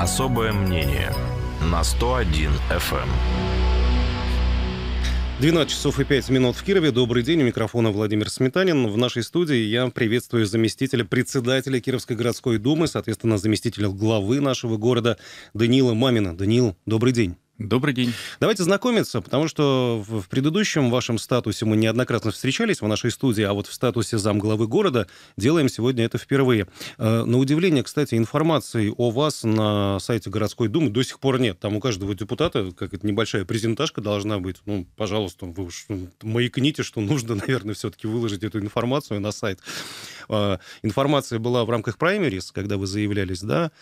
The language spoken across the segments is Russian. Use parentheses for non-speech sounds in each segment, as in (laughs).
Особое мнение на 101 FM. 12 часов и 5 минут в Кирове. Добрый день. У микрофона Владимир Сметанин. В нашей студии я приветствую заместителя председателя Кировской городской думы, соответственно, заместителя главы нашего города Данила Мамина. Данил, добрый день. Добрый день. Давайте знакомиться, потому что в предыдущем вашем статусе мы неоднократно встречались в нашей студии, а вот в статусе замглавы города делаем сегодня это впервые. Э, на удивление, кстати, информации о вас на сайте городской думы до сих пор нет. Там у каждого депутата какая-то небольшая презентажка должна быть. Ну, пожалуйста, вы уж маякните, что нужно, (laughs) наверное, все-таки выложить эту информацию на сайт. А, информация была в рамках праймерис, когда вы заявлялись, да,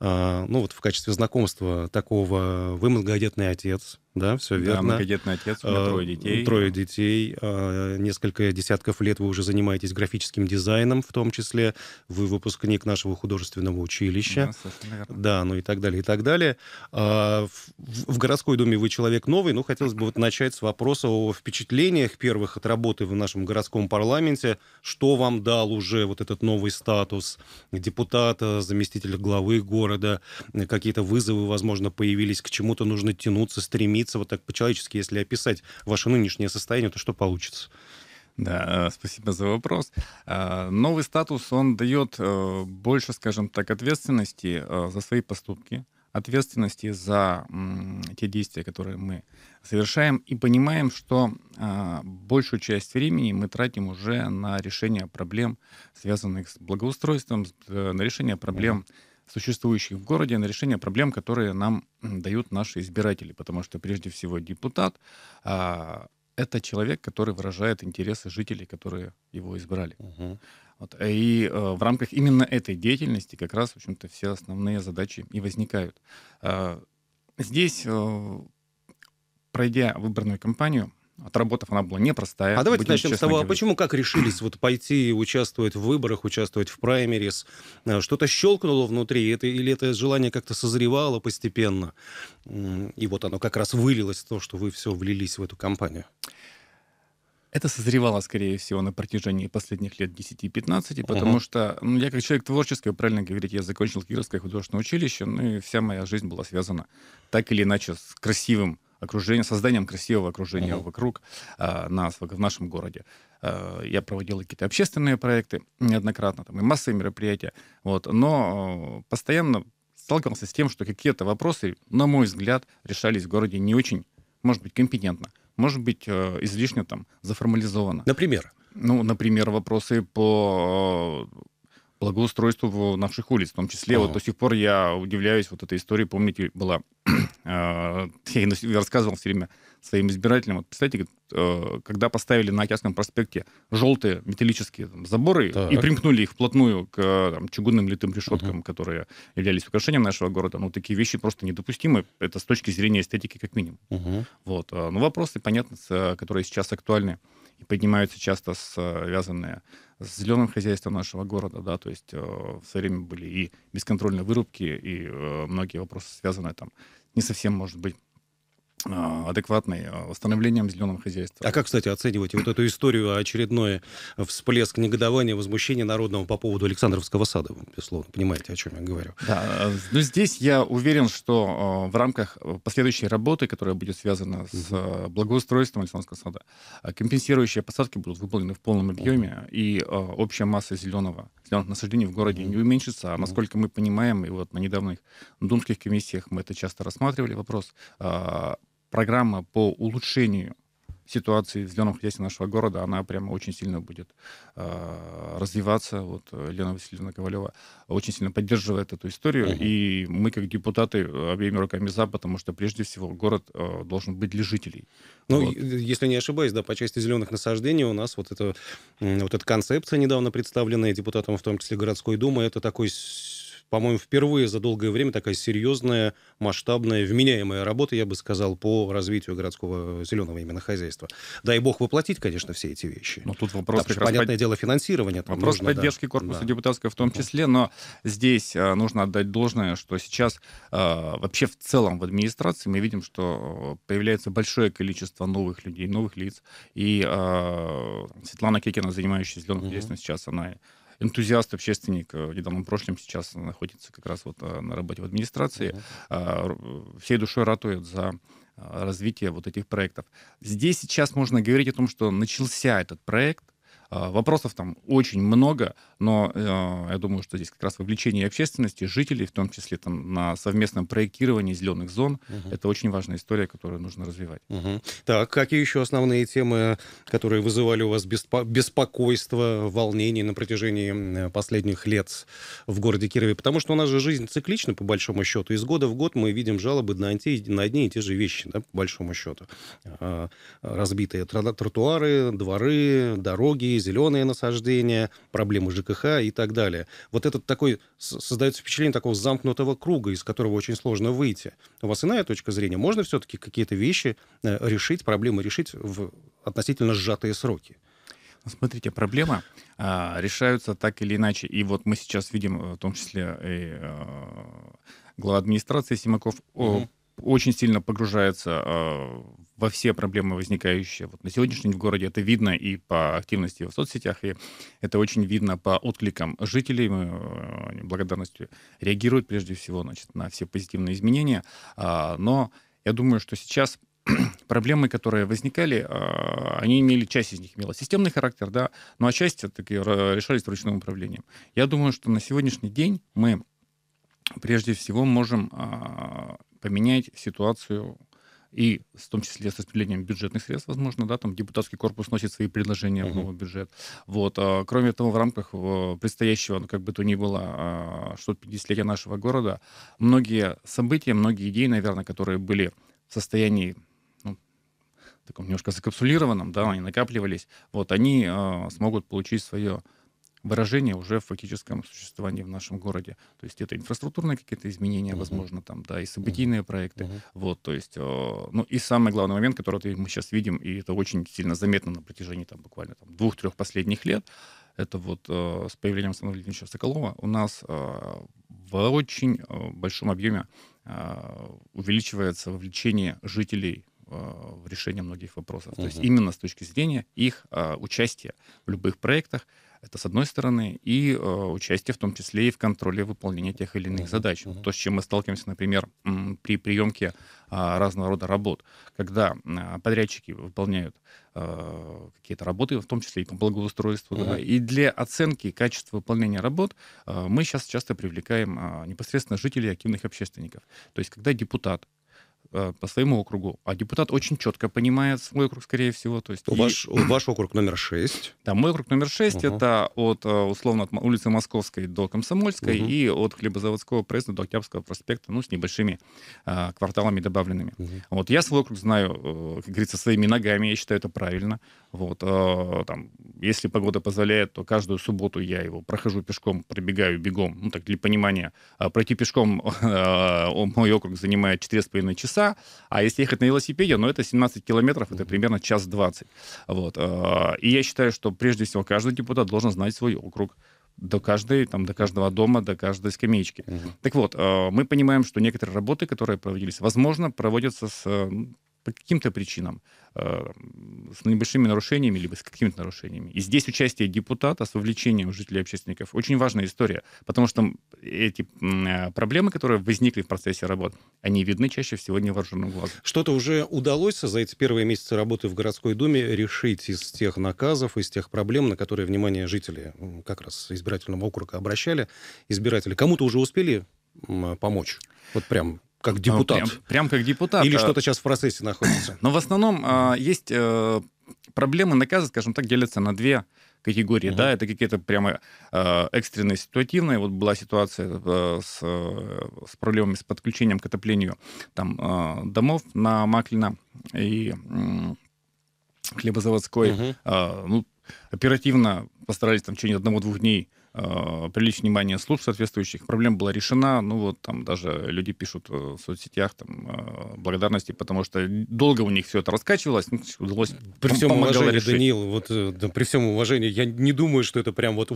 а, ну вот в качестве знакомства такого, вы многодетный отец, да, все да, верно. Многодетный отец, у меня а, трое детей. Трое детей, а, несколько десятков лет вы уже занимаетесь графическим дизайном, в том числе вы выпускник нашего художественного училища. Да, да ну и так далее, и так далее. А, в, в городской думе вы человек новый, но ну, хотелось бы вот начать с вопроса о впечатлениях первых от работы в нашем городском парламенте. Что вам дал уже вот этот новый статус депутата, заместителя главы города? Какие-то вызовы, возможно, появились, к чему-то нужно тянуться, стремиться? случится, вот так по-человечески, если описать ваше нынешнее состояние, то что получится? Да, э, спасибо за вопрос. Э, новый статус, он дает э, больше, скажем так, ответственности за свои поступки, ответственности за те действия, которые мы совершаем, и понимаем, что большую часть времени мы тратим уже на решение проблем, связанных с благоустройством, на решение проблем mm существующих в городе на решение проблем, которые нам дают наши избиратели. Потому что прежде всего депутат а, это человек, который выражает интересы жителей, которые его избрали. Угу. Вот. Э, и э, в рамках именно этой деятельности как раз, в общем-то, все основные задачи и возникают. Э, здесь, э, пройдя выборную кампанию, отработав, она была непростая. А давайте начнем с того, а говорить. а почему как решились вот пойти участвовать в выборах, участвовать в праймерис? Э, что-то щелкнуло внутри, это, или это желание как-то созревало постепенно? И вот оно как раз вылилось в то, что вы все влились в эту кампанию. Это созревало, скорее всего, на протяжении последних лет 10-15, потому угу. что ну, я как человек творческий, правильно говорить, я закончил Кировское художественное училище, ну и вся моя жизнь была связана так или иначе с красивым окружения, созданием красивого окружения mm-hmm. вокруг а, нас, в нашем городе. А, я проводил какие-то общественные проекты неоднократно, там и массовые мероприятия, вот, но а, постоянно сталкивался с тем, что какие-то вопросы, на мой взгляд, решались в городе не очень, может быть, компетентно, может быть, э, излишне там заформализовано. Например? Ну, например, вопросы по а, благоустройству наших улиц, в том числе. Ага. Вот до сих пор я удивляюсь вот этой истории. Помните, была... (clears throat) Э, я рассказывал все время своим избирателям. Вот представьте, э, когда поставили на Океанском проспекте желтые металлические там, заборы так. и примкнули их вплотную к э, там, чугунным литым решеткам, угу. которые являлись украшением нашего города, ну, такие вещи просто недопустимы. Это с точки зрения эстетики как минимум. Угу. Вот. Ну вопросы, понятно, которые сейчас актуальны и поднимаются часто связанные с с зеленым хозяйством нашего города, да, то есть э, в свое время были и бесконтрольные вырубки, и э, многие вопросы связаны там не совсем, может быть, Э, адекватной э, восстановлением зеленого хозяйства. А как, кстати, оцениваете вот эту историю, а, очередной всплеск негодования, возмущения народного по поводу Александровского сада? Вы, безусловно, понимаете, о чем я говорю. Да, э, но ну, здесь я уверен, что в рамках последующей работы, которая будет связана с благоустройством Александровского сада, компенсирующие посадки будут выполнены в полном объеме, и общая масса зеленого, зеленых насаждений в городе не уменьшится, а насколько мы понимаем, и вот на недавних думских комиссиях мы это часто рассматривали вопрос, а, программа по улучшению ситуации в зеленом хозяйстве нашего города, она прямо очень сильно будет э, развиваться. Вот Елена э, Васильевна Ковалева очень сильно поддерживает эту историю. Uh-huh. И мы, как депутаты, обеими руками за, потому что прежде всего город э, должен быть для жителей. Ну, вот. Э, если не ошибаюсь, да, по части зеленых насаждений у нас вот, это, вот эта концепция недавно представленная депутатом в том числе городской думы, это такой по-моему, впервые за долгое время такая серьезная, масштабная, вменяемая работа, я бы сказал, по развитию городского зеленого именно хозяйства. Дай бог воплотить, конечно, все эти вещи. Но тут вопрос, Потому, как понятное под... дело, финансирование. Вопрос нужно, поддержки да. корпуса да. депутатского в том числе, но здесь э, нужно отдать должное, что сейчас э, вообще в целом в администрации мы видим, что появляется большое количество новых людей, новых лиц, и э, Светлана Кекина, занимающаяся зеленым хозяйством угу. сейчас, она энтузиаст, общественник, э, в недавнем прошлом сейчас находится как раз вот э, на работе в администрации, mm-hmm. всей душой ратует за а, развитие вот этих проектов. Здесь сейчас можно говорить о том, что начался этот проект, а, вопросов там очень много, но э, я думаю, что здесь как раз вовлечение общественности, жителей, в том числе там на совместном проектировании зеленых зон, угу. это очень важная история, которую нужно развивать. Угу. Так, какие еще основные темы, которые вызывали у вас беспо- беспокойство, волнение на протяжении последних лет в городе Кирове? Потому что у нас же жизнь циклична, по большому счету. Из года в год мы видим жалобы на, анти... на одни и те же вещи, да, по большому счету. А, разбитые тротуары, дворы, дороги, зеленые насаждения, проблемы ЖКХ и так далее. Вот этот такой, создается впечатление такого замкнутого круга, из которого очень сложно выйти. У вас иная точка зрения? Можно все-таки какие-то вещи э, решить, проблемы решить в относительно сжатые сроки? Ну, смотрите, проблема а, решаются так или иначе. И вот мы сейчас видим, э, в том числе и э, а, глава администрации Симаков угу очень сильно погружается э, во все проблемы, возникающие. Вот на сегодняшний день в городе это видно и по активности в соцсетях, и это очень видно по откликам жителей. Мы э, благодарностью реагируют прежде всего значит, на все позитивные изменения. Э, но я думаю, что сейчас (clears throat) проблемы, которые возникали, они имели, часть из них имела системный характер, да, но ну, а часть таки решались ручным управлением. Я думаю, что на сегодняшний день мы прежде всего можем поменять ситуацию и в том числе с распределением бюджетных средств, возможно, да, там депутатский корпус носит свои предложения uh-huh. в новый бюджет. Вот. А, кроме того, в рамках э, предстоящего, ну, как бы то ни было, 650-летия а, нашего города, многие события, многие идеи, наверное, которые были в состоянии ну, таком немножко закапсулированном, да, они накапливались, вот, они э, смогут получить свое выражение уже в фактическом существовании в нашем городе. То есть это инфраструктурные какие-то изменения, uh-huh. возможно, там, да, и событийные uh-huh. проекты. Uh-huh. Вот, то есть, э, ну и самый главный момент, который мы сейчас видим, и это очень сильно заметно на протяжении там буквально там, двух-трех последних лет, это вот э, с появлением Александра Соколова у нас э, в очень большом объеме увеличивается вовлечение жителей в решение многих вопросов. Uh-huh. То есть именно с точки зрения их участия в любых проектах, это с одной стороны, и э, участие в том числе и в контроле выполнения тех или иных задач. Mm-hmm. То, с чем мы сталкиваемся, например, при приемке э, а, разного рода работ, когда э, подрядчики выполняют э, какие-то работы, в том числе и по благоустройству. Mm-hmm. Да, и для оценки качества выполнения работ э, мы сейчас часто привлекаем э, непосредственно жителей активных общественников. То есть, когда депутат Э, по своему округу, а депутат очень четко понимает свой округ, скорее всего. То есть ваш, и... Э, ваш округ номер 6. (clears throat) Да, мой округ номер 6 угу. это от, э, условно, от улицы Московской до Комсомольской угу. и от Хлебозаводского проезда до Октябрьского проспекта, ну, с небольшими а, кварталами добавленными. Угу. Вот я свой округ знаю, как говорится, своими ногами, я считаю это правильно. Вот, а, там, если погода позволяет, то каждую субботу я его прохожу пешком, пробегаю бегом. Ну, так, для понимания, а пройти пешком (laughs) мой округ занимает 4,5 часа, часа, а если ехать на велосипеде, ну, это 17 километров, это примерно час 20. Вот. Э, и я считаю, что прежде всего каждый депутат должен знать свой округ до каждой, там, до каждого дома, до каждой скамеечки. Угу. Так вот, э, мы понимаем, что некоторые работы, которые проводились, возможно, проводятся с по каким-то причинам, э, с небольшими нарушениями, либо с какими-то нарушениями. И здесь участие депутата с вовлечением жителей общественников очень важная история, потому что эти э, проблемы, которые возникли в процессе работ, они видны чаще всего невооруженным глазом. Что-то уже удалось за эти первые месяцы работы в городской думе решить из тех наказов, из тех проблем, на которые внимание жители как раз избирательного округа обращали, избиратели. Кому-то уже успели помочь? Вот прям как а, депутат. Прям, прям как депутат. Или а. что-то сейчас в процессе находится. Но в основном а, есть э, проблемы наказа, скажем так, делятся на две категории, угу. да, это какие-то прямо э, экстренные, ситуативные. Вот была ситуация э, с, э, с проблемами с подключением к отоплению там э, домов на Маклина и э, Хлебозаводской. Угу. Э, ну, оперативно постарались там в течение одного-двух дней э, привлечь внимание служб соответствующих. Проблема была решена. Ну вот там даже люди пишут э, в соцсетях там э, благодарности, потому что долго у них все это раскачивалось. Ну, удалось при всем уважении, решить. Даниил, вот э, да, при всем уважении, я не думаю, что это прям вот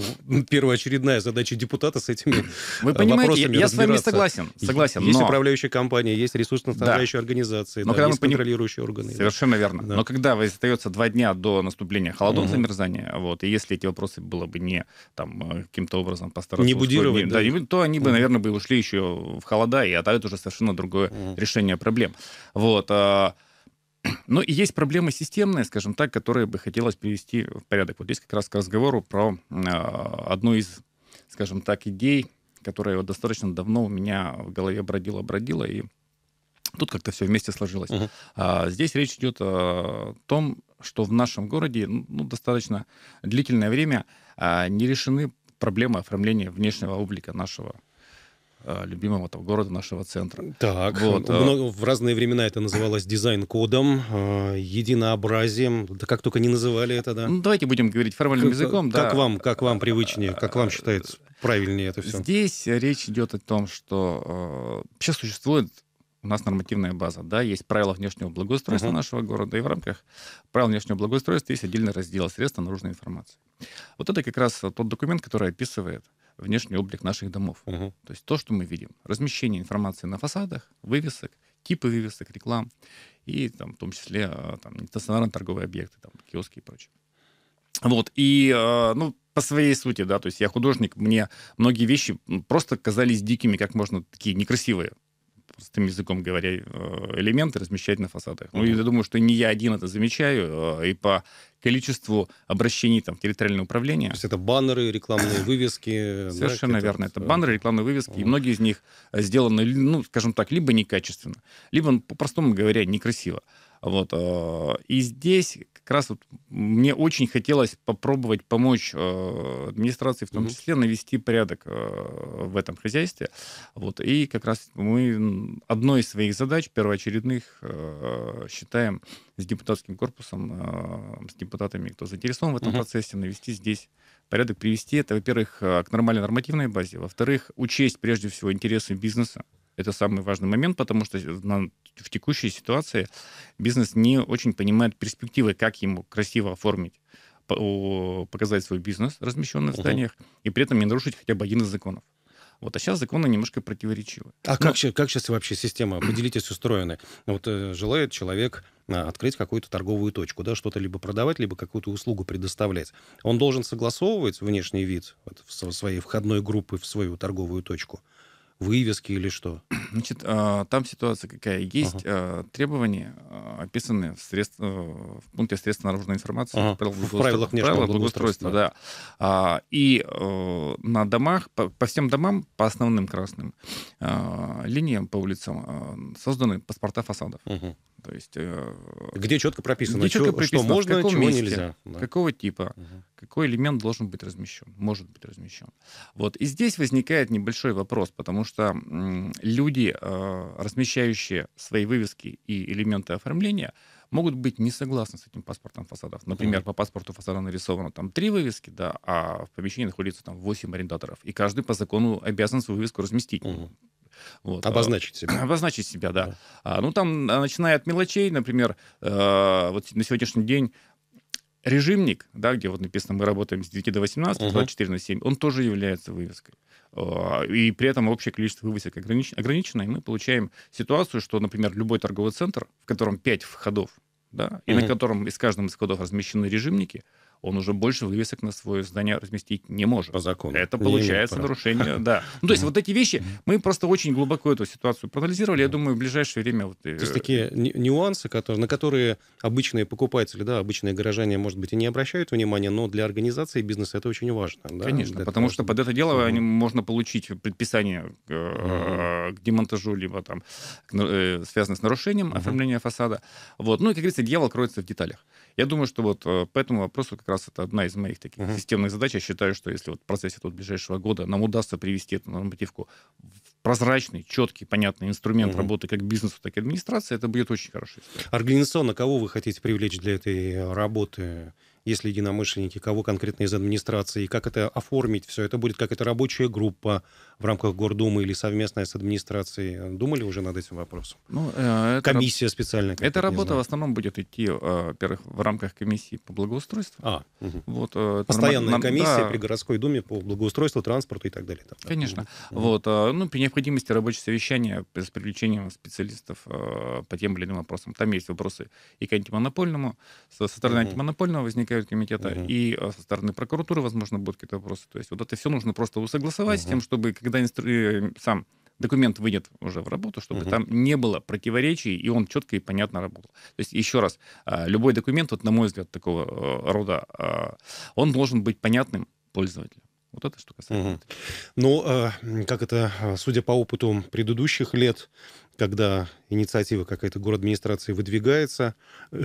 первоочередная задача депутата с этими Вы понимаете, я, я с вами согласен. согласен есть но... управляющая компания, есть ресурсно-составляющие да. организации, но да, когда есть мы контролирующие органы. Совершенно верно. Да. Но когда остается два дня до наступления холодов угу. замерзания, а вот. И если эти вопросы было бы не там, а, каким-то образом постараться... Не будировать, да? да? То они бы, наверное, бы ушли еще в холода и а отдают уже совершенно другое mm. решение проблем. Вот. (clears throat) Но и есть проблемы системные, скажем так, которые бы хотелось привести в порядок. Вот здесь как раз к разговору про одну из, скажем так, идей, которая вот достаточно давно у меня в голове бродила-бродила, и тут как-то все вместе сложилось. Uh-huh. А, здесь речь идет о том, что в нашем городе ну, достаточно длительное время а, не решены проблемы оформления внешнего облика нашего а, любимого этого города, нашего центра. Так, вот. в а разные времена это называлось дизайн-кодом, а, единообразием, да как только не называли это, да? Ну, давайте будем говорить формальным как, языком. Как, да. как вам, как вам привычнее, как вам считается правильнее это все? Здесь речь идет о том, что э, сейчас существует у нас нормативная база, да, есть правила внешнего благоустройства uh-huh. нашего города, и в рамках правил внешнего благоустройства есть отдельный раздел средства наружной информации. Вот это как раз тот документ, который описывает внешний облик наших домов. Uh-huh. То есть то, что мы видим. Размещение информации на фасадах, вывесок, типы вывесок, реклам, и там, в том числе а, там, торговые объекты, там, киоски и прочее. Вот, и, а, ну, по своей сути, да, то есть я художник, мне многие вещи просто казались дикими, как можно такие некрасивые простым языком говоря, э, элементы размещать на фасадах. Ну, я думаю, что не я один это замечаю, э, и по количеству обращений там, в территориальное управление. То есть это баннеры, рекламные (clears throat) вывески? Совершенно да, верно. Это э, баннеры, рекламные вывески, и многие из них сделаны, ну, скажем так, либо некачественно, либо, ну, по-простому говоря, некрасиво. Вот. А, и здесь как раз вот мне очень хотелось попробовать помочь а, администрации, в том числе, навести порядок а, в этом хозяйстве. Вот. И как раз мы одной из своих задач первоочередных считаем с депутатским корпусом, с депутатами, кто заинтересован в этом процессе, навести здесь порядок, привести это, во-первых, к нормальной нормативной базе, во-вторых, учесть прежде всего интересы бизнеса, это самый важный момент, потому что э, в текущей ситуации бизнес не очень понимает перспективы, как ему красиво оформить показать свой бизнес, размещенный в зданиях, угу. и при этом не нарушить хотя бы один из законов. Вот, а сейчас законы немножко противоречивы. А Но... как, как сейчас вообще система, поделитесь, устроена? Вот э, желает человек э, открыть какую-то торговую точку, да, что-то либо продавать, либо какую-то услугу предоставлять. Он должен согласовывать внешний вид вот, в своей входной группы в свою торговую точку вывески или что? (clears throat) Значит, а, там ситуация какая есть. Ага. А, требования а, описаны в, средств, э, в пункте средств наружной информации. Ага. Правил в правилах правила благоустройства, да. да. И э, на домах, по, всем домам, по основным красным линиям, по улицам созданы паспорта фасадов. Угу. То есть, э, где четко прописано, где четко прописано что можно, в чего месте, нельзя. Да. Какого типа, угу. какой элемент должен быть размещен, может быть размещен. Вот. И здесь возникает небольшой вопрос, потому что люди, э, размещающие свои вывески и элементы оформления, могут быть не согласны с этим паспортом фасадов. Например, угу. по паспорту фасада нарисовано там три вывески, да, а в помещении находится там восемь арендаторов, и каждый по закону обязан свою вывеску разместить. Угу. Вот. Э, обозначить себя. (clears throat) Обозначить себя, да. да. А, ну, там, а, начиная от мелочей, например, э, вот на сегодняшний день режимник, да, где вот написано «Мы работаем с 9 до 18, угу. 24 на 7», он тоже является вывеской. Э, и при этом общее количество вывесок ограничено, и мы получаем ситуацию, что, например, любой торговый центр, в котором 5 входов, да, угу. и на котором из каждого из входов размещены режимники, он уже больше вывесок на свое здание разместить не может. По закону. Это получается нарушение, (laughs) да. Ну, то есть вот эти вещи, мы просто очень глубоко эту ситуацию проанализировали. Я думаю, в ближайшее время... Вот... Э, то есть такие нюансы, на которые обычные покупатели, да, обычные горожане, может быть, и не обращают внимания, но для организации бизнеса это очень важно. Конечно, потому что под это дело можно получить предписание к, э, демонтажу, либо там э, связанное с нарушением оформления фасада. Вот. Ну и, как говорится, дьявол кроется в деталях. Я думаю, что вот э, по этому вопросу как раз это одна из моих таких uh-huh. системных задач. Я считаю, что если вот в процессе вот ближайшего года нам удастся привести эту нормативку в прозрачный, четкий, понятный инструмент uh-huh. работы как бизнесу, так и администрации, это будет очень хорошо. Организационно кого вы хотите привлечь для этой э, работы? Если единомышленники, кого конкретно из администрации, как это оформить все? Это будет как это рабочая группа, в рамках Гордумы или совместная с администрацией? Э, думали уже над этим вопросом? Ну, э, Комиссия раб... специальная? Эта работа в основном будет идти, э, во-первых, в рамках комиссии по благоустройству. А, угу. вот, э, Постоянная норм... комиссия да. при городской думе по благоустройству, транспорту и так далее. Там, Конечно. Угу. Вот, э, ну, при необходимости рабочее совещание с привлечением специалистов по тем или иным вопросам. Там есть вопросы и к антимонопольному, со, стороны угу. антимонопольного возникают комитета, угу. и со стороны прокуратуры, возможно, будут какие-то вопросы. То есть вот это все нужно просто согласовать угу. с тем, чтобы когда когда инстру... Э, сам документ выйдет уже в работу, чтобы угу. там не было противоречий, и он четко и понятно работал. То есть, еще раз, а, любой документ, вот на мой взгляд, такого э, рода, а, он должен быть понятным пользователю. Вот это что касается. Угу. Ну, э, как это, а, судя по опыту предыдущих лет, когда инициатива какая-то город администрации выдвигается, (laughs)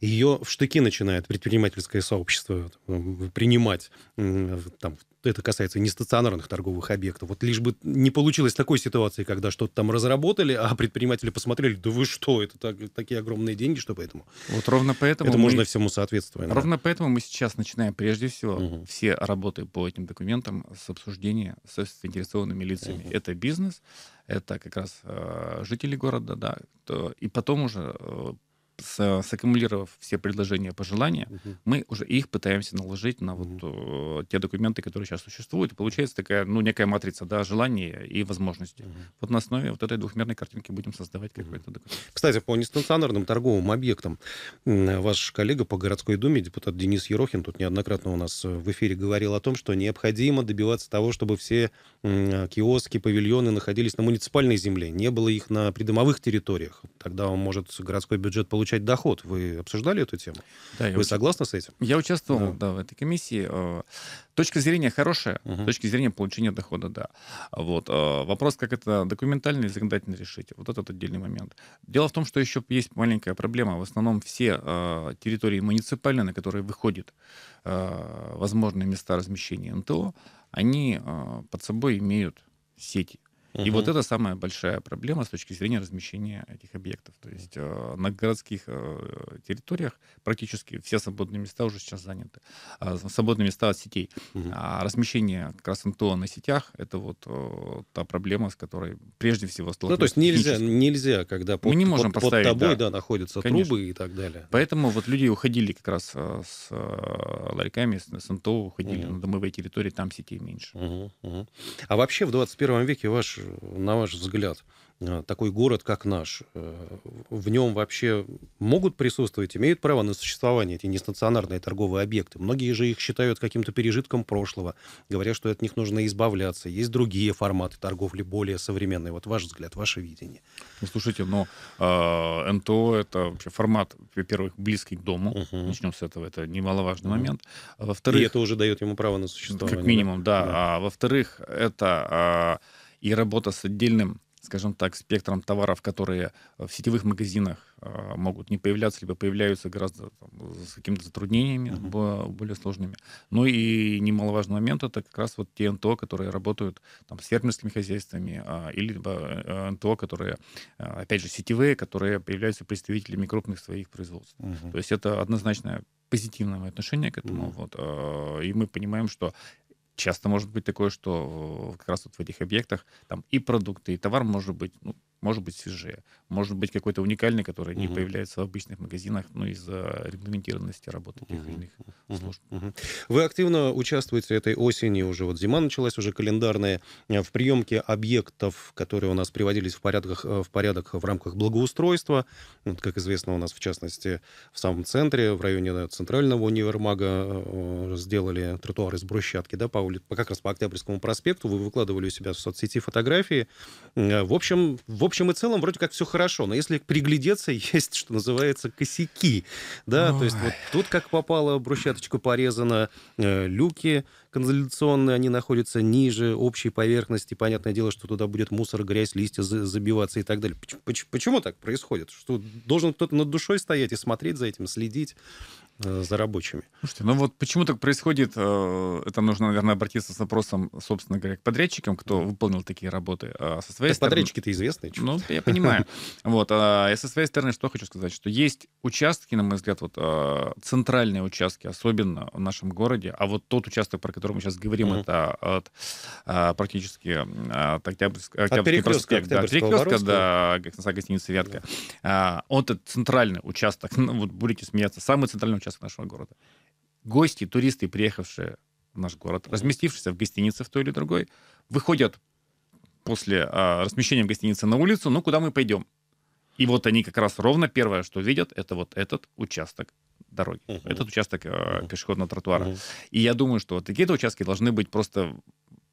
ее в штыки начинает предпринимательское сообщество принимать. Там, это касается нестационарных торговых объектов. Вот лишь бы не получилось такой ситуации, когда что-то там разработали, а предприниматели посмотрели, да вы что, это так, такие огромные деньги, что поэтому. Вот ровно поэтому... Это мы... можно всему соответствовать. Ровно да. поэтому мы сейчас начинаем, прежде всего, угу. все работы по этим документам с обсуждения с заинтересованными лицами. Угу. Это бизнес, это как раз э, жители города, да, то, и потом уже э, с, э, саккумулировав все предложения пожелания, угу. мы уже их пытаемся наложить на вот угу. те документы, которые сейчас существуют. И получается такая, ну, некая матрица, да, желаний и возможностей. Угу. Вот на основе вот этой двухмерной картинки будем создавать какой-то документ. Кстати, по нестационарным торговым объектам ваш коллега по городской думе, депутат Денис Ерохин, тут неоднократно у нас в эфире говорил о том, что необходимо добиваться того, чтобы все э, киоски, павильоны находились на муниципальной земле, не было их на придомовых территориях. Тогда он может городской бюджет получить получать доход. Вы обсуждали эту тему? Да, Вы уч... согласны с этим? Я участвовал да. Да, в этой комиссии. Э, точка зрения хорошая, угу. точка зрения получения дохода, да. Вот. Э, вопрос, как это документально и законодательно решить. Вот этот отдельный момент. Дело в том, что еще есть маленькая проблема. В основном все э, территории муниципальные, на которые выходят возможные места размещения НТО, они под собой имеют сети и вот это самая большая проблема с точки зрения размещения этих объектов. То есть э, на городских э, территориях практически все свободные места уже сейчас заняты. Э, свободные места от сетей. А размещение как раз НТО на сетях — это вот э, та проблема, с которой прежде всего столкнулись. Ну, то есть нельзя, нельзя когда под, Мы не можем под, поставить, под тобой да. Да, находятся Конечно. трубы и так далее. Поэтому вот люди уходили как раз э, с э, ларьками, с, с НТО уходили на домовые территории, там сетей меньше. А вообще в 21 веке ваш на ваш взгляд, э, такой город, как наш, э, в нем вообще могут присутствовать, имеют право на существование эти нестационарные торговые объекты? Многие же их считают каким-то пережитком прошлого, говоря что от них нужно избавляться. Есть другие форматы торговли, более современные. Вот ваш взгляд, ваше видение. Ну, слушайте, но э, НТО — это вообще формат, во-первых, близкий к дому. Угу. Начнем с этого. Это немаловажный угу. момент. А во-вторых... И это уже дает ему право на существование. Как минимум, да. да. да. А, во-вторых, это... Э, и работа с отдельным скажем так, спектром товаров, которые э, в сетевых магазинах э, могут не появляться, либо появляются гораздо там, с какими-то затруднениями uh-huh. Более, сложными. Ну и немаловажный момент это как раз вот те НТО, которые работают там, с фермерскими хозяйствами, э, или либо э, НТО, которые, э, опять же, сетевые, которые появляются представителями крупных своих производств. Uh-huh. То есть это однозначное позитивное отношение к этому. Mm-hmm. Вот. Э, и мы понимаем, что часто может быть такое, что э, как раз вот в этих объектах там и продукты, и товар может быть ну, может быть свежее, может быть какой-то уникальный, который угу. не появляется в обычных магазинах, ну, из-за регламентированности работы тех угу. или иных угу. служб. Угу. Вы активно участвуете этой осенью, уже вот зима началась, уже календарная, э, в приемке объектов, которые у нас приводились в, порядках, э, в порядок в рамках благоустройства. Вот, как известно, у нас, в частности, в самом центре, в районе центрального универмага э, сделали тротуары с брусчатки, да, по улице, как раз по Октябрьскому проспекту. Вы выкладывали у себя в соцсети фотографии. В общем, в общем общем и целом вроде как все хорошо, но если приглядеться, (laughs) есть, что называется, косяки. Да, Ой. то есть вот тут как попало, брусчаточка порезана, э, люки канализационные, они находятся ниже общей поверхности. Понятное дело, что туда будет мусор, грязь, листья забиваться и так далее. Почему, почему так происходит? Что должен кто-то над душой стоять и смотреть за этим, следить? Э, за рабочими. Слушайте, ну вот почему так происходит, э, это нужно, наверное, обратиться с вопросом, собственно говоря, к подрядчикам, кто выполнил такие работы. А со своей так стороны... подрядчики-то известные. Чуть. Ну, я понимаю. (laughs) Вот, а я со своей стороны что хочу сказать, что есть участки, на мой взгляд, вот а, центральные участки, особенно в нашем городе, а вот тот участок, про который мы сейчас говорим, mm это от а, практически а, от Октябрьского от перекрестка, проспекта, от перекрестка до гостиницы «Вятка». Yeah. Вот этот центральный участок, (laughs) ну, вот будете смеяться, самый центральный участок нашего города. Гости, туристы, приехавшие в наш город, разместившиеся в гостинице в той или другой, выходят после а, размещения в гостинице на улицу, ну, куда мы пойдем? И вот они как раз ровно первое, что видят, это вот этот участок дороги, uh-huh. этот участок э, пешеходного тротуара. Uh-huh. И я думаю, что вот такие-то участки должны быть просто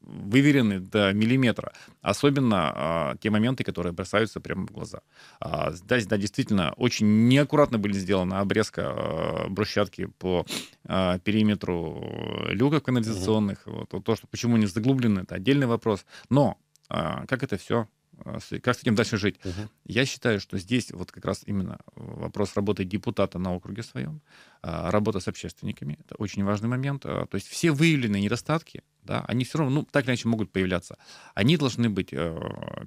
выверены до миллиметра. Особенно а, те моменты, которые бросаются прямо в глаза. А, да, да, действительно, очень неаккуратно были сделаны обрезка а, брусчатки по а, периметру э, люков канализационных. Угу. Вот, то, что почему не заглублены, это отдельный вопрос. Но а, как это все а, как с этим дальше жить. Угу. Я считаю, что здесь вот как раз именно вопрос работы депутата на округе своем, а, работа с общественниками, это очень важный момент. А, то есть все выявленные недостатки, да, они все равно, ну, так или иначе могут появляться. Они должны быть э,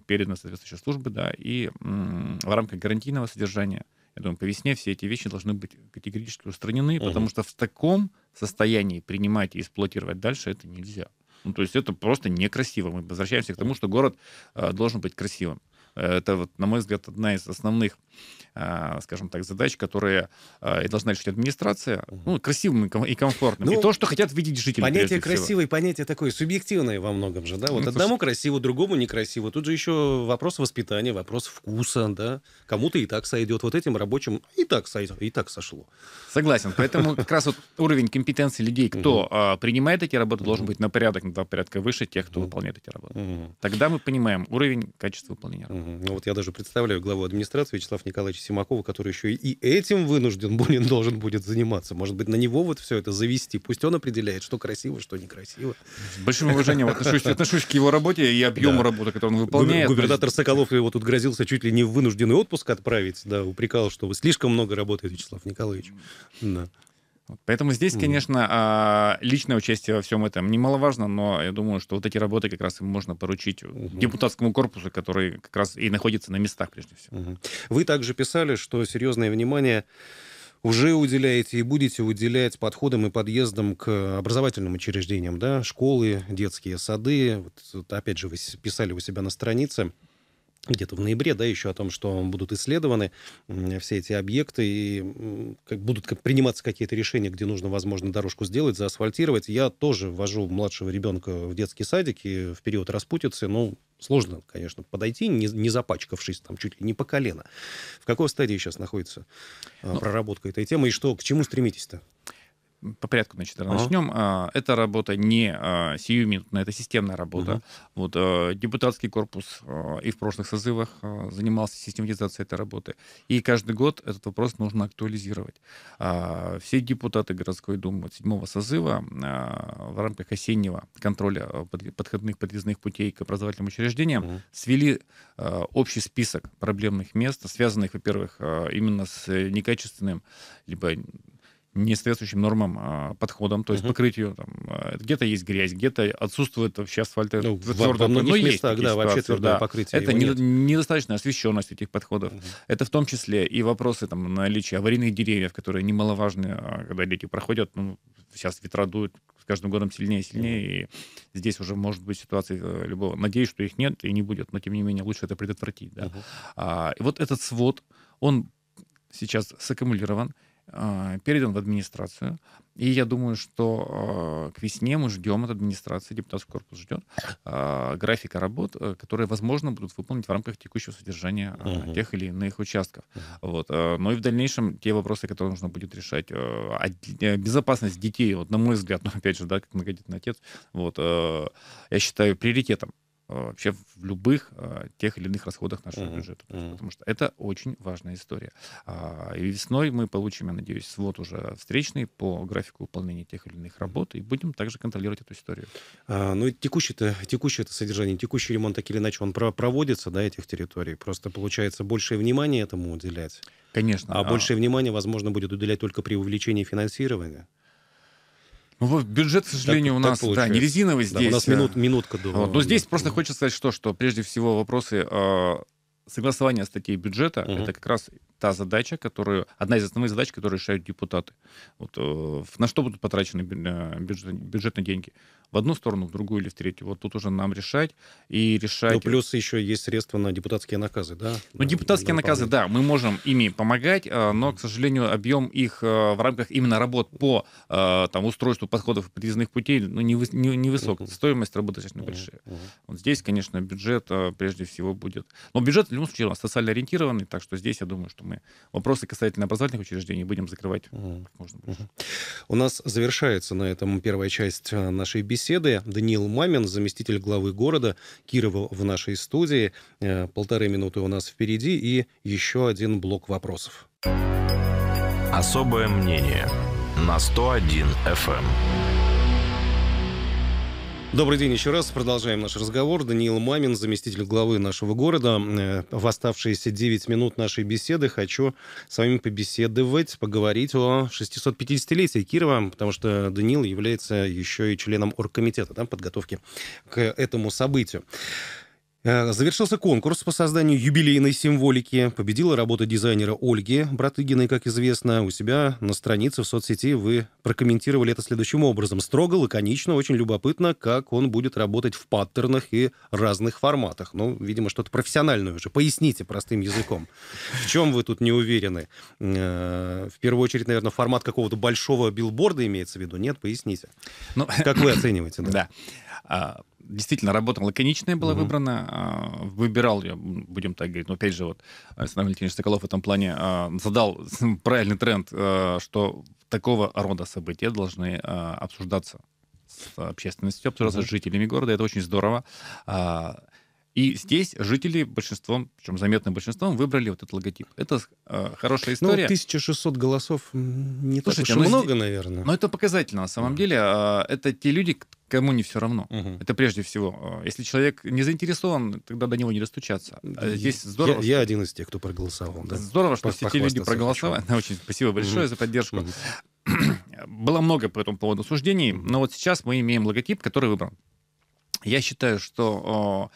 переданы соответствующей службы, да, и в рамках гарантийного содержания, я думаю, по весне все эти вещи должны быть категорически устранены, угу. потому что в таком состоянии принимать и эксплуатировать дальше это нельзя. Ну, то есть это просто некрасиво. Мы возвращаемся к тому, что город а, должен быть красивым. Это, вот, на мой взгляд, одна из основных, а, скажем так, задач, которые а, и должна решить администрация, ну, красивым и комфортным. Ну, и то, что хотят видеть жители. Понятие красивое, понятие такое субъективное во многом же, да? Вот ну, одному слушай... красиво, другому некрасиво. Тут же еще вопрос воспитания, вопрос вкуса, да? Кому-то и так сойдет, вот этим рабочим и так, сойдет, и так сошло. Согласен. Поэтому как раз вот уровень компетенции людей, кто а, принимает эти работы, должен быть на порядок, на два порядка выше тех, кто выполняет эти работы. Тогда мы понимаем уровень качества выполнения работы. Ну вот я даже представляю главу администрации Вячеслава Николаевича Симакова, который еще и этим вынужден (laughs) Бунин должен будет заниматься. Может быть, на него вот все это завести. Пусть он определяет, что красиво, что некрасиво. С большим уважением отношусь, отношусь к его работе и объему да. работы, которую он выполняет. Губернатор Соколов его тут грозился чуть ли не в вынужденный отпуск отправить. Да, упрекал, что вы слишком много работаете, Вячеслав Николаевич. Да. Поэтому здесь, конечно, а, личное участие во всем этом немаловажно, но я думаю, что вот эти работы как раз им можно поручить угу. депутатскому корпусу, который как раз и находится на местах прежде всего. Вы также писали, что серьезное внимание уже уделяете и будете уделять подходам и подъездам к образовательным учреждениям, да, школы, детские сады. Вот, опять же, вы писали у себя на странице где-то в ноябре, да, еще о том, что будут исследованы все эти объекты и будут приниматься какие-то решения, где нужно, возможно, дорожку сделать, заасфальтировать. Я тоже ввожу младшего ребенка в детский садик и в период распутицы, ну, сложно, конечно, подойти, не, не запачкавшись там чуть ли не по колено. В какой стадии сейчас находится а, Но... Ну, проработка этой темы и что, к чему стремитесь-то? по порядку, значит, ага. начнем. А, эта работа не а, сиюминутная, это системная работа. Угу. Вот, а, депутатский корпус и в прошлых созывах занимался систематизацией этой работы. И каждый год этот вопрос нужно актуализировать. все депутаты городской думы седьмого созыва в рамках осеннего контроля подходных подъездных путей к образовательным учреждениям угу. свели общий список проблемных мест, связанных, во-первых, именно с некачественным либо несоответствующим нормам, а, подходам, то есть угу. покрытию. Там, а, где-то есть грязь, где-то отсутствует вообще асфальт. Ну, твердое, во многих но местах, есть да, вообще твердое да. покрытие. Это не, недостаточная освещенность этих подходов. Угу. Это в том числе и вопросы там, наличия аварийных деревьев, которые немаловажны, а, когда дети проходят. Ну, сейчас ветра дуют с каждым годом сильнее и сильнее, угу. и здесь уже может быть ситуация э, любого. Надеюсь, что их нет и не будет, но тем не менее лучше это предотвратить. Да? Угу. А, и вот этот свод, он сейчас саккумулирован, Э, передан в администрацию. И я думаю, что э, к весне мы ждем от администрации, депутатский корпус ждет э, графика работ, которые, возможно, будут выполнить в рамках текущего содержания угу. тех или иных участков. Вот. Но и в дальнейшем те вопросы, которые нужно будет решать. Безопасность детей, вот, на мой взгляд, (laughs) ну, опять же, да, как многодетный отец, вот, я считаю приоритетом Э, вообще в любых э, тех или иных расходах нашего mm-hmm. бюджета. Есть, mm Потому что это очень важная история. А, и весной мы получим, я надеюсь, свод уже встречный по графику выполнения тех или иных работ и будем также контролировать эту историю. А, ну и текущее-то, текущее-то содержание, текущий ремонт так или иначе, он проводится, да, этих территорий? Просто получается большее внимание этому уделять? Конечно. А, а большее внимание, возможно, будет уделять только при увеличении финансирования? Ну, бюджет, к сожалению, так, у нас так да, не резиновый здесь. Да, у нас минут, э, минутка до... Вот, но здесь да. просто хочется сказать, что, что прежде всего вопросы э, согласования статей бюджета угу. это как раз та задача, которую одна из основных задач, которую решают депутаты. Вот, э, на что будут потрачены э, бюджетные деньги? в одну сторону, в другую или в третью. Вот тут уже нам решать и решать. Ну, плюс еще есть средства на депутатские наказы, да? Ну, депутатские на наказы, да, мы можем ими помогать, э, но, к сожалению, объем их э, в рамках именно работ по э, там, устройству подходов и подъездных путей ну, невысок. Не, не, Стоимость работы достаточно uh большая. Вот здесь, конечно, бюджет прежде всего будет. Но бюджет в любом случае у нас социально ориентированный, так что здесь, я думаю, что мы вопросы касательно образовательных учреждений будем закрывать uh как можно больше. У нас завершается на этом первая часть нашей беседы беседы. Даниил Мамин, заместитель главы города Кирова в нашей студии. Э, полторы минуты у нас впереди и еще один блок вопросов. Особое мнение на 101 FM. Добрый день еще раз. Продолжаем наш разговор. Даниил Мамин, заместитель главы нашего города. Э, в оставшиеся 9 минут нашей беседы хочу с вами побеседовать, поговорить о 650-летии Кирова, потому что Даниил является еще и членом оргкомитета да, подготовки к этому событию. Э, завершился конкурс по созданию юбилейной символики. Победила работа дизайнера Ольги Братыгиной, как известно. У себя на странице в соцсети вы прокомментировали это следующим образом. Строго, лаконично, очень любопытно, как он будет работать в паттернах и разных форматах. Ну, видимо, что-то профессиональное уже. Поясните простым языком. В чем вы тут не уверены? Э, в первую очередь, наверное, формат какого-то большого билборда имеется в виду. Нет, поясните. Ну, как вы оцениваете? да. (clears throat) А, действительно работа лаконичная была угу. выбрана, а, выбирал я, будем так говорить, но ну, опять же, вот Александр Валентинович Соколов в этом плане а, задал (laughs) правильный тренд, а, что такого рода события должны обсуждаться с общественностью, обсуждаться угу. с жителями города, это очень здорово. И здесь жители большинством, причем заметным большинством, выбрали вот этот логотип. Это э, хорошая ну, история. Ну, 1600 голосов не то что много, здесь, наверное. Но это показательно. На самом деле э, это те люди, кому не все равно. Угу. Это прежде всего. А, если человек не заинтересован, тогда до него не достучаться. А здесь здорово. Я, я один из тех, кто проголосовал. Да. Здорово, что все те люди проголосовали. (laughs) Очень спасибо большое угу. за поддержку. Угу. (clears throat) Было много по этому поводу суждений, но вот сейчас мы имеем логотип, который выбран. Я считаю, что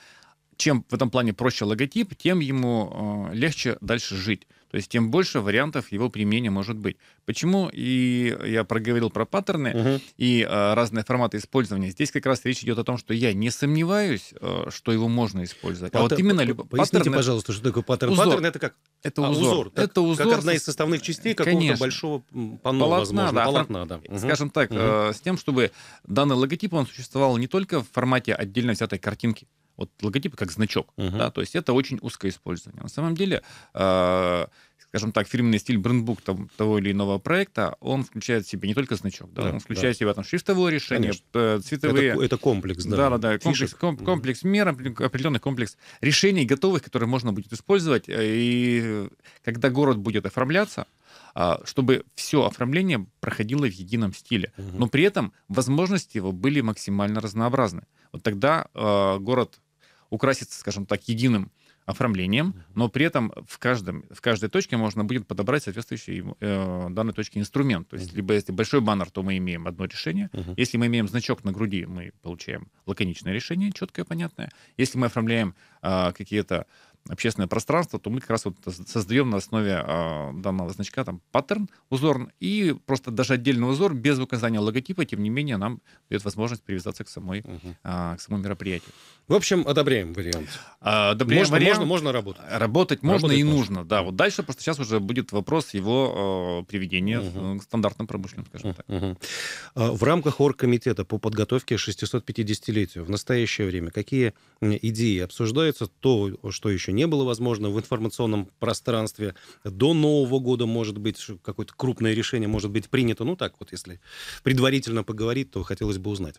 чем в этом плане проще логотип, тем ему э, легче дальше жить. То есть тем больше вариантов его применения может быть. Почему и я проговорил про паттерны угу. и э, разные форматы использования. Здесь как раз речь идет о том, что я не сомневаюсь, э, что его можно использовать. Паттер... А вот именно люб... Поясните, пожалуйста, что такое паттерн. Узор. Паттерн это как? Это а, узор. узор. Так, это узор. Как одна из составных частей какого-то большого панно, полотна, возможно. Да, полотна, да. Угу. Скажем так, угу. э, с тем, чтобы данный логотип он существовал не только в формате отдельно взятой картинки, вот логотип как значок, uh-huh. да, то есть это очень узкое использование. На самом деле, э, скажем так, фирменный стиль брендбук там, того или иного проекта, он включает в себе не только значок, да, да он включает да. в себя там шрифтовое решение, Конечно. цветовые... Это, это комплекс, да. Да, да, комплекс, ком, комплекс мер, определенный комплекс решений готовых, которые можно будет использовать, э, и когда город будет оформляться, а, чтобы все оформление проходило в едином стиле, угу. но при этом возможности его были максимально разнообразны. Вот тогда э, город украситься, скажем так, единым оформлением, но при этом в, каждом, в каждой точке можно будет подобрать соответствующий э, данной точке инструмент. То есть, либо если большой баннер, то мы имеем одно решение. Uh-huh. Если мы имеем значок на груди, мы получаем лаконичное решение, четкое, понятное. Если мы оформляем э, какие-то э, общественное пространство, то мы как раз вот создаем на основе а, данного значка там паттерн, узор, ну и просто даже отдельный узор без указания логотипа, тем не менее, нам дает возможность привязаться к самой, угу. к самому мероприятию. В общем, одобряем вариант. А, одобряем можно, вариант. Можно, можно работать. Работать можно и можно. нужно, да. Вот дальше просто сейчас уже будет вопрос его приведения угу. к стандартным промышленным, скажем так. Угу. В рамках оргкомитета по подготовке 650-летию в настоящее время какие идеи обсуждаются, то, что еще еще не было возможно в информационном пространстве. До Нового года, может быть, какое-то крупное решение может быть принято. Ну так вот, если предварительно поговорить, то хотелось бы узнать.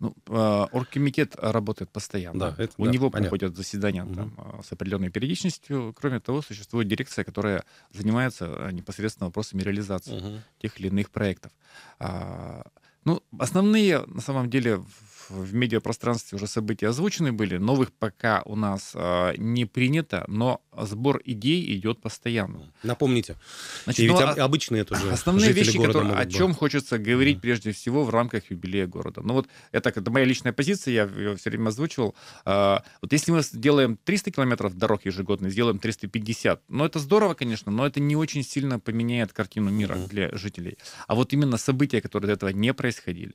Ну, а, оргкомитет работает постоянно. Да, это, У да, него понятно. проходят заседания угу. с определенной периодичностью. Кроме того, существует дирекция, которая занимается а, непосредственно вопросами реализации угу. тех или иных проектов. Ну, основные, на самом деле, в медиапространстве уже события озвучены были, новых пока у нас э, не принято, но сбор идей идет постоянно. Напомните. Значит, И ведь ну, об, а обычные тоже. Основные вещи, которые, о чем быть. хочется говорить да. прежде всего в рамках юбилея города. Ну вот это, это моя личная позиция, я ее все время озвучивал. Э, вот если мы сделаем 300 километров дорог ежегодно, сделаем 350, ну это здорово, конечно, но это не очень сильно поменяет картину мира угу. для жителей. А вот именно события, которые до этого не происходили,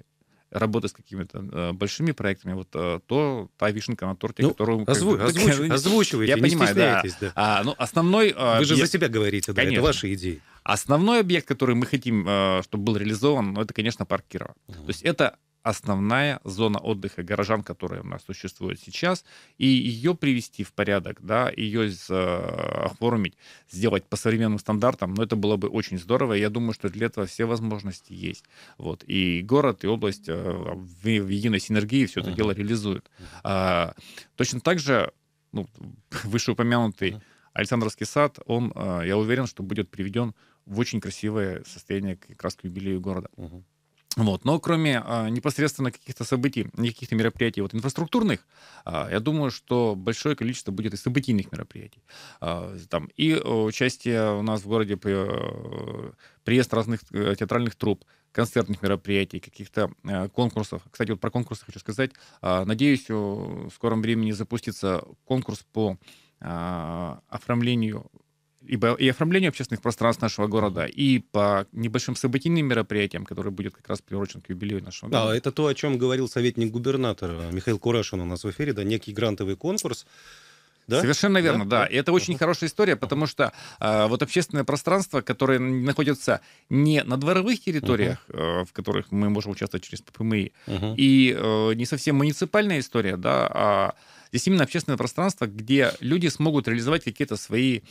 работы с какими-то э, большими проектами, вот э, то та вишенка на торте, ну, которую... Озву... Озвуч... Озвуч... (laughs) я не понимаю, да. да. А, ну, основной... Э, вы же я... за себя говорите, да, Конечно. это ваши идеи. Основной объект, который мы хотим, чтобы был реализован, ну, это, конечно, парк Кирова. Угу. То есть это основная зона отдыха горожан, которая у нас существует сейчас, и ее привести в порядок, да, ее э, оформить, сделать по современным стандартам, но ну, это было бы очень здорово, я думаю, что для этого все возможности есть. Вот. И город, и область э, в, единой синергии все это uh-huh. дело реализуют. А, точно так же, ну, (laughs) вышеупомянутый uh-huh. Александровский сад, он, э, я уверен, что будет приведен в очень красивое состояние как раз к юбилею города. Угу. Вот. Но кроме а, непосредственно каких-то событий, каких-то мероприятий вот, инфраструктурных, а, я думаю, что большое количество будет и событийных мероприятий. А, там, и э, участие у нас в городе, э, приезд разных э, театральных труп, концертных мероприятий, каких-то э, конкурсов. Кстати, вот про конкурсы хочу сказать. А, э, надеюсь, в скором времени запустится конкурс по э, оформлению ибо и оформлению общественных пространств нашего города, и по небольшим событийным мероприятиям, которые будет как раз приурочен к юбилею нашего города. Да, это то, о чем говорил советник губернатора Михаил Курашин у нас в эфире, да, некий грантовый конкурс, да? Совершенно верно, да. да. И это очень uh хорошая история, потому что э, вот общественное пространство, которое находится не на дворовых территориях, uh-huh. э, в которых мы можем участвовать через ППМИ, uh-huh. и э, не совсем муниципальная история, да, а здесь именно общественное пространство, где люди смогут реализовать какие-то свои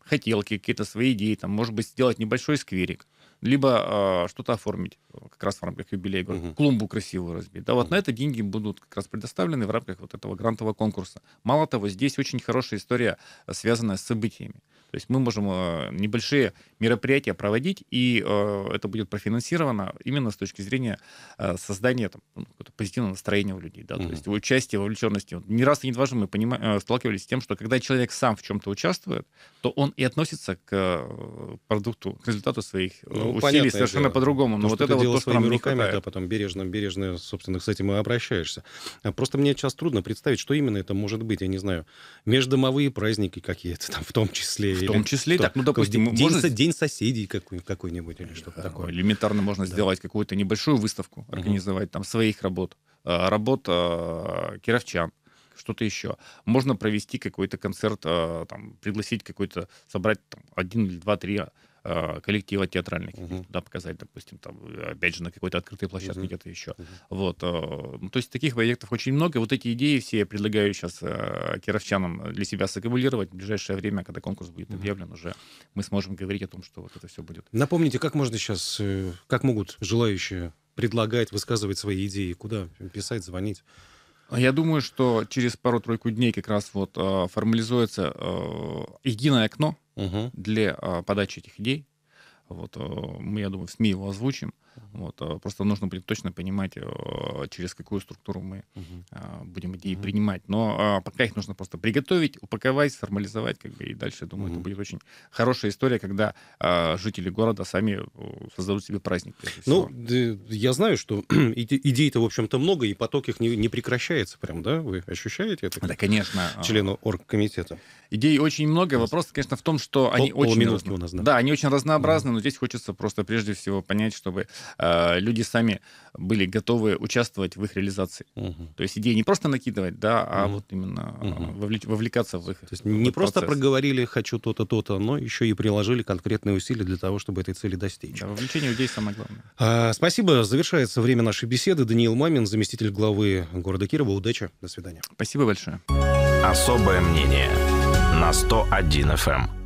хотелки, какие-то свои идеи, там, может быть, сделать небольшой скверик, либо э, что-то оформить э, как раз в рамках юбилея, угу. клумбу красивую разбить. Да, вот угу. на это деньги будут как раз предоставлены в рамках вот этого грантового конкурса. Мало того, здесь очень хорошая история, э, связанная с событиями. То есть мы можем э, небольшие мероприятия проводить, и э, это будет профинансировано именно с точки зрения э, создания там, ну, позитивного настроения у людей, да, угу. то есть участия, вовлеченности. Ни раз и не дважды мы понимаем, сталкивались с тем, что когда человек сам в чем-то участвует, то он и относится к продукту, к результату своих ну, усилий совершенно дело. по-другому. Но то, вот это вот то, что нам руками, не да, потом бережно, бережно, собственно, с этим и обращаешься. А просто мне сейчас трудно представить, что именно это может быть, я не знаю. Междомовые праздники какие-то там в том числе в том числе что? так. Ну, допустим, день, можно... день соседей какой- какой-нибудь или что-то такое. Элементарно можно да. сделать какую-то небольшую выставку, организовать угу. там своих работ, э, работ э, кировчан, что-то еще. Можно провести какой-то концерт, э, там, пригласить какой-то, собрать там, один два, три Э, коллектива театральных, uh-huh. туда показать, допустим, там, э, опять же, на какой-то открытой площадке uh где-то еще. Uh-huh. Вот. Э, ну, то есть таких проектов очень много. и Вот эти идеи все я предлагаю сейчас кировчанам для себя саккумулировать. В ближайшее время, когда конкурс будет объявлен, uh уже мы сможем говорить о том, что вот это все будет. Напомните, как можно сейчас, как могут желающие предлагать, высказывать свои идеи, куда писать, звонить? А я думаю, что через пару-тройку дней как раз вот а, формализуется а, единое окно угу. для подачи этих идей. Вот мы, я думаю, в СМИ его озвучим. Вот, а, просто нужно будет точно понимать, э, через какую структуру мы угу. будем идеи угу. принимать. Но а, пока их нужно просто приготовить, упаковать, сформализовать, как бы, и дальше, думаю, угу. это будет очень хорошая история, когда жители города сами э, создадут себе праздник. Ну, я знаю, что (clears throat) идей-то, в общем-то, много, и поток их не, не прекращается прям, да? Вы ощущаете это? Да, конечно. Члену оргкомитета. Идей очень много. Вопрос, конечно, в том, что Пол, они очень... Разно... У нас, да. да, они очень разнообразны, да. но здесь хочется просто прежде всего понять, чтобы Э, люди сами были готовы участвовать в их реализации. Угу. То есть идеи не просто накидывать, да, а угу. вот именно угу. вовлекаться в их. То есть не просто проговорили «хочу то-то, то-то», но еще и приложили конкретные усилия для того, чтобы этой цели достичь. Да, вовлечение людей самое главное. А, спасибо. Завершается время нашей беседы. Даниил Мамин, заместитель главы города Кирова. Удачи. До свидания. Спасибо большое. Особое мнение на 101 FM.